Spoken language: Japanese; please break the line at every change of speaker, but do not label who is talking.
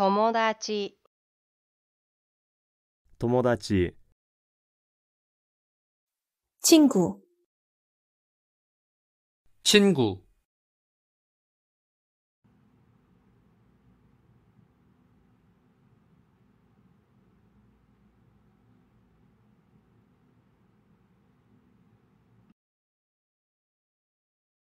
友達
友達
친구친구